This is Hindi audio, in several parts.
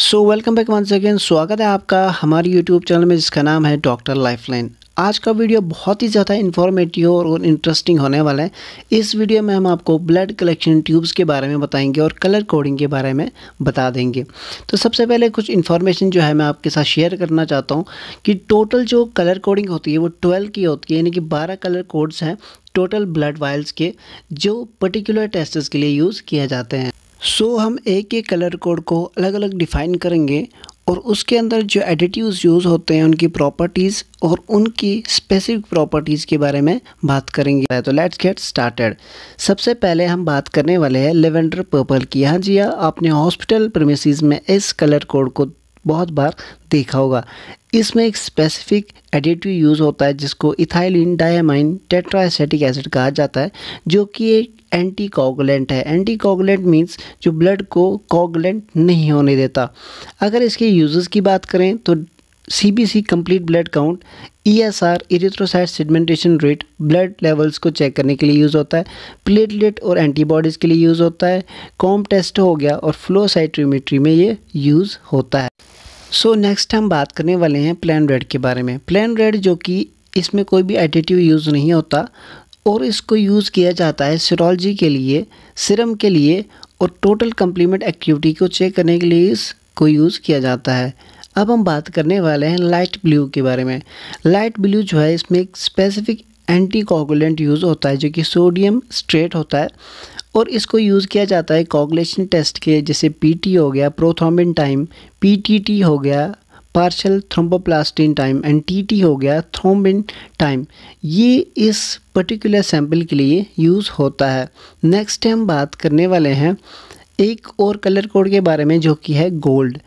सो वेलकम बैक वंस अगेन स्वागत है आपका हमारे यूट्यूब चैनल में जिसका नाम है डॉक्टर लाइफलाइन आज का वीडियो बहुत ही ज़्यादा इन्फॉर्मेटिव और इंटरेस्टिंग होने वाला है इस वीडियो में हम आपको ब्लड कलेक्शन ट्यूब्स के बारे में बताएंगे और कलर कोडिंग के बारे में बता देंगे तो सबसे पहले कुछ इन्फॉर्मेशन जो है मैं आपके साथ शेयर करना चाहता हूँ कि टोटल जो कलर कोडिंग होती है वो ट्वेल्व की होती है यानी कि बारह कलर कोड्स हैं टोटल ब्लड वायल्स के जो पर्टिकुलर टेस्ट के लिए यूज़ किए जाते हैं सो so, हम एक एक कलर कोड को अलग अलग डिफ़ाइन करेंगे और उसके अंदर जो एडिटिव्स यूज़ होते हैं उनकी प्रॉपर्टीज़ और उनकी स्पेसिफिक प्रॉपर्टीज़ के बारे में बात करेंगे तो लेट्स गेट स्टार्टेड सबसे पहले हम बात करने वाले हैं लेवेंडर पर्पल की हाँ जी हाँ आपने हॉस्पिटल प्रमिसज में इस कलर कोड को बहुत बार देखा होगा इसमें एक स्पेसिफिक एडिटिव यूज़ होता है जिसको इथाइलिन डायामाइन टेट्राएसेटिक एसिड कहा जाता है जो कि एक एंटी कॉगुलेंट है एंटी कॉगुलेंट मीन्स जो ब्लड को कॉगुलेंट नहीं होने देता अगर इसके यूजर्स की बात करें तो C B C complete blood count E S R erythrocyte sedimentation rate blood levels को चेक करने के लिए यूज़ होता है प्लेटलेट और एंटीबॉडीज़ के लिए यूज़ होता है कॉम टेस्ट हो गया और फ्लो में ये यूज़ होता है सो so, नेक्स्ट हम बात करने वाले हैं प्लान रेड के बारे में प्लान रेड जो कि इसमें कोई भी एडिटिव यूज़ नहीं होता और इसको यूज़ किया जाता है सीरोलॉजी के लिए सिरम के लिए और टोटल कम्प्लीमेंट एक्टिविटी को चेक करने के लिए इसको यूज़ किया जाता है अब हम बात करने वाले हैं लाइट ब्लू के बारे में लाइट ब्लू जो है इसमें एक स्पेसिफिक एंटी कोगुलेंट यूज़ होता है जो कि सोडियम स्ट्रेट होता है और इसको यूज़ किया जाता है कोगुलेशन टेस्ट के जैसे पीटी हो गया प्रोथोमिन टाइम पीटीटी हो गया partial thromboplastin time and TT हो गया थ्रोम्बिन टाइम ये इस पर्टिकुलर सैंपल के लिए यूज़ होता है नेक्स्ट हम बात करने वाले हैं एक और कलर कोड के बारे में जो कि है गोल्ड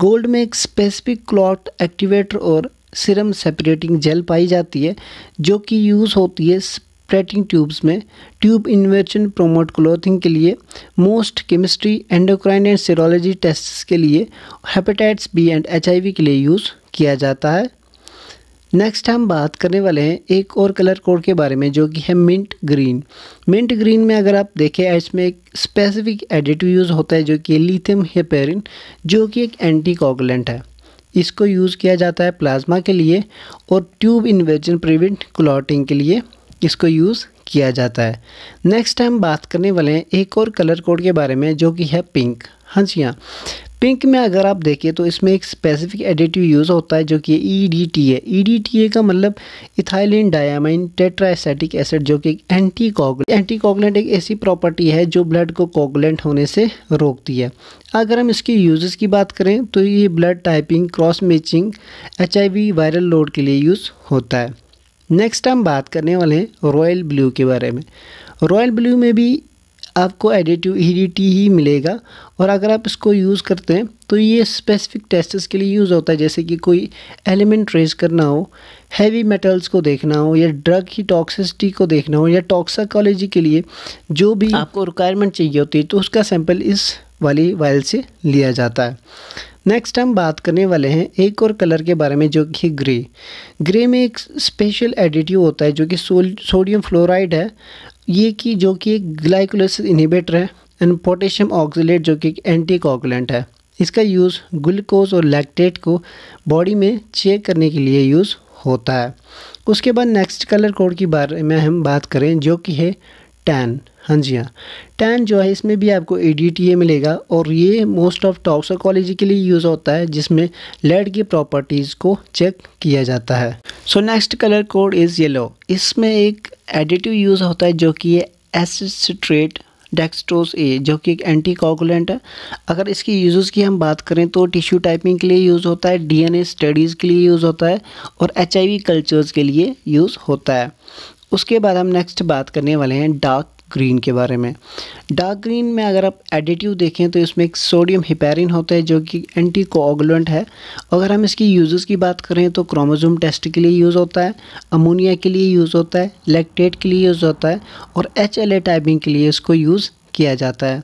गोल्ड में एक स्पेसिफिक क्लॉट एक्टिवेटर और सिरम सेपरेटिंग जेल पाई जाती है जो कि यूज़ होती है प्रेटिंग ट्यूब्स में ट्यूब इन्वर्जन प्रोमोट क्लोथिंग के लिए most chemistry endocrine and serology tests के लिए हेपेटाइट्स बी एंड एच के लिए यूज़ किया जाता है नेक्स्ट हम बात करने वाले हैं एक और कलर कोड के बारे में जो कि है मिंट ग्रीन मिंट ग्रीन में अगर आप देखें इसमें एक स्पेसिफिक एडिटिव यूज़ होता है जो कि लिथियम हेपेरिन जो कि एक एंटी कॉगलेंट है इसको यूज़ किया जाता है प्लाज्मा के लिए और ट्यूब इन्वेजन प्रिवेंट क्लॉटिंग के लिए इसको यूज़ किया जाता है नेक्स्ट टाइम बात करने वाले हैं एक और कलर कोड के बारे में जो कि है पिंक हाँ जी हाँ पिंक में अगर आप देखें तो इसमें एक स्पेसिफिक एडिटिव यूज़ होता है जो कि E D T A E D T A का मतलब इथाइलिन डायामाइन टेट्राएसेटिक एसिड जो कि एंटी कॉगल एंटी कॉगलेंट एक ऐसी प्रॉपर्टी है जो ब्लड को कॉगलेंट होने से रोकती है अगर हम इसके यूजेस की बात करें तो ये blood typing cross matching H viral load के लिए यूज़ होता है नेक्स्ट हम बात करने वाले हैं रॉयल ब्लू के बारे में रॉयल ब्लू में भी आपको एडिटिव हीडिटी e ही मिलेगा और अगर आप इसको यूज़ करते हैं तो ये स्पेसिफिक टेस्ट्स के लिए यूज़ होता है जैसे कि कोई एलिमेंट ट्रेस करना हो हैवी मेटल्स को देखना हो या ड्रग की टॉक्सिसिटी को देखना हो या टॉक्सिकोलॉजी के लिए जो भी आपको रिक्वायरमेंट चाहिए होती है तो उसका सैंपल इस वाली वायल से लिया जाता है नेक्स्ट हम बात करने वाले हैं एक और कलर के बारे में जो कि ग्रे ग्रे में एक स्पेशल एडिटिव होता है जो कि सोडियम फ्लोराइड है ये कि जो कि एक ग्लाइकोलिस इनिबेटर है एंड पोटेशियम ऑक्सीट जो कि एक एंटी कॉगुलेंट है इसका यूज़ ग्लूकोज और लैक्टेट को बॉडी में चेक करने के लिए यूज़ होता है उसके बाद नेक्स्ट कलर कोड के बारे में हम बात करें जो कि है टैन हाँ जी हाँ टेन जो है इसमें भी आपको ए डी टी ए मिलेगा और ये मोस्ट ऑफ टॉक्सोकोलॉजी के लिए यूज़ होता है जिसमें लेड की प्रॉपर्टीज़ को चेक किया जाता है so next colour code is yellow इसमें एक एडिटिव यूज़ होता है जो कि ये एसिट्रेट डेक्सट्रोस ए जो कि एक एंटी कॉगुलेंट है अगर इसकी यूज़ की हम बात करें तो टिश्यू टाइपिंग के लिए यूज़ होता है डीएनए स्टडीज़ के लिए यूज़ होता है और एचआईवी कल्चर्स के लिए यूज़ होता है उसके बाद हम नेक्स्ट बात करने वाले हैं डार्क ग्रीन के बारे में डार्क ग्रीन में अगर आप एडिटिव देखें तो इसमें एक सोडियम हिपेरिन होता है जो कि एंटी कोगुलेंट है अगर हम इसकी यूज़ की बात करें तो क्रोमोजोम टेस्ट के लिए यूज़ होता है अमोनिया के लिए यूज़ होता है लैक्टेट के लिए यूज़ होता है और एच एल टाइपिंग के लिए इसको यूज़ किया जाता है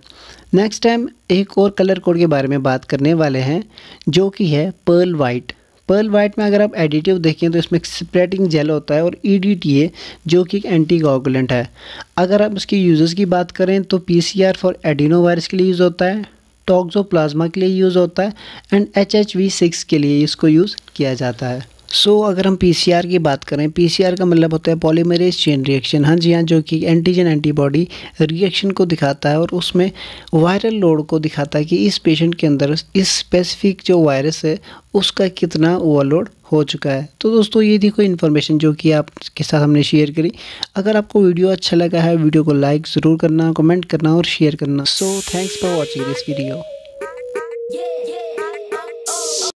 नेक्स्ट टाइम एक और कलर कोड के बारे में बात करने वाले हैं जो कि है पर्ल वाइट पर्ल वाइट में अगर आप एडिटिव देखें तो इसमें स्प्रेडिंग जेल होता है और ई जो कि एक एंटी गॉगुलेंट है अगर आप इसके यूज़ की बात करें तो पी फॉर एडिनो वायरस के लिए यूज़ होता है प्लाज्मा के लिए यूज़ होता है एंड एच के लिए इसको यूज़ किया जाता है सो so, अगर हम पीसीआर की बात करें पीसीआर का मतलब होता है पॉलीमरेज चेन रिएक्शन हाँ जी हाँ जो कि एंटीजन एंटीबॉडी रिएक्शन को दिखाता है और उसमें वायरल लोड को दिखाता है कि इस पेशेंट के अंदर इस स्पेसिफिक जो वायरस है उसका कितना ओवरलोड हो चुका है तो दोस्तों ये थी कोई इन्फॉर्मेशन जो कि आपके साथ हमने शेयर करी अगर आपको वीडियो अच्छा लगा है वीडियो को लाइक ज़रूर करना कमेंट करना और शेयर करना so thanks for watching this video